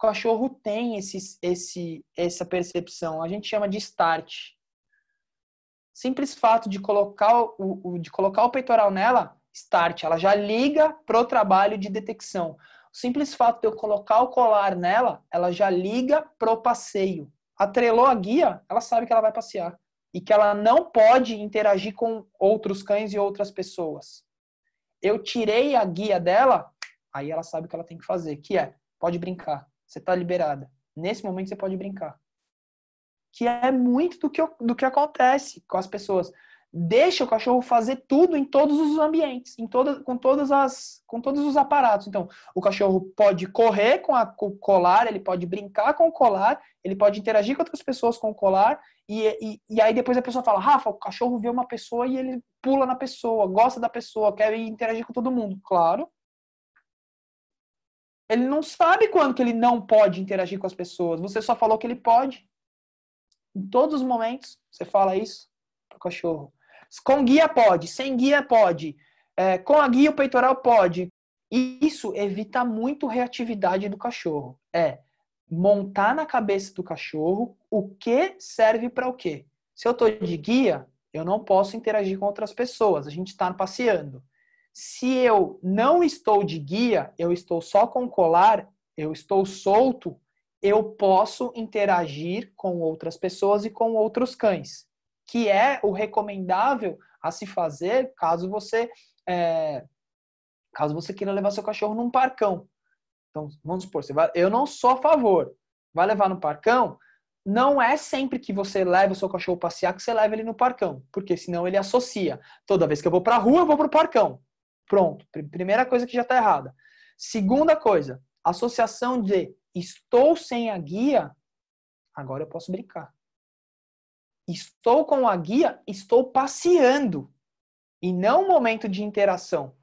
cachorro tem esse, esse, essa percepção. A gente chama de start. Simples fato de colocar o, o de colocar o peitoral nela, start. Ela já liga pro trabalho de detecção. simples fato de eu colocar o colar nela, ela já liga pro passeio. Atrelou a guia, ela sabe que ela vai passear e que ela não pode interagir com outros cães e outras pessoas. Eu tirei a guia dela, aí ela sabe o que ela tem que fazer, que é pode brincar você está liberada. Nesse momento você pode brincar. Que é muito do que, do que acontece com as pessoas. Deixa o cachorro fazer tudo em todos os ambientes, em toda, com, todas as, com todos os aparatos. Então, o cachorro pode correr com, a, com o colar, ele pode brincar com o colar, ele pode interagir com outras pessoas com o colar, e, e, e aí depois a pessoa fala: Rafa, o cachorro vê uma pessoa e ele pula na pessoa, gosta da pessoa, quer interagir com todo mundo. Claro, ele não sabe quando que ele não pode interagir com as pessoas. Você só falou que ele pode. Em todos os momentos, você fala isso pro cachorro. Com guia pode, sem guia pode. É, com a guia o peitoral pode. E isso evita muito reatividade do cachorro. É montar na cabeça do cachorro o que serve para o quê. Se eu estou de guia, eu não posso interagir com outras pessoas. A gente está passeando. Se eu não estou de guia, eu estou só com colar, eu estou solto, eu posso interagir com outras pessoas e com outros cães, que é o recomendável a se fazer caso você é, caso você queira levar seu cachorro num parcão. Então, vamos supor, você vai, eu não sou a favor. Vai levar no parcão? Não é sempre que você leva o seu cachorro passear que você leva ele no parcão, porque senão ele associa. Toda vez que eu vou para a rua, eu vou para o parcão. Pronto, primeira coisa que já está errada. Segunda coisa, associação de estou sem a guia, agora eu posso brincar. Estou com a guia, estou passeando. E não um momento de interação.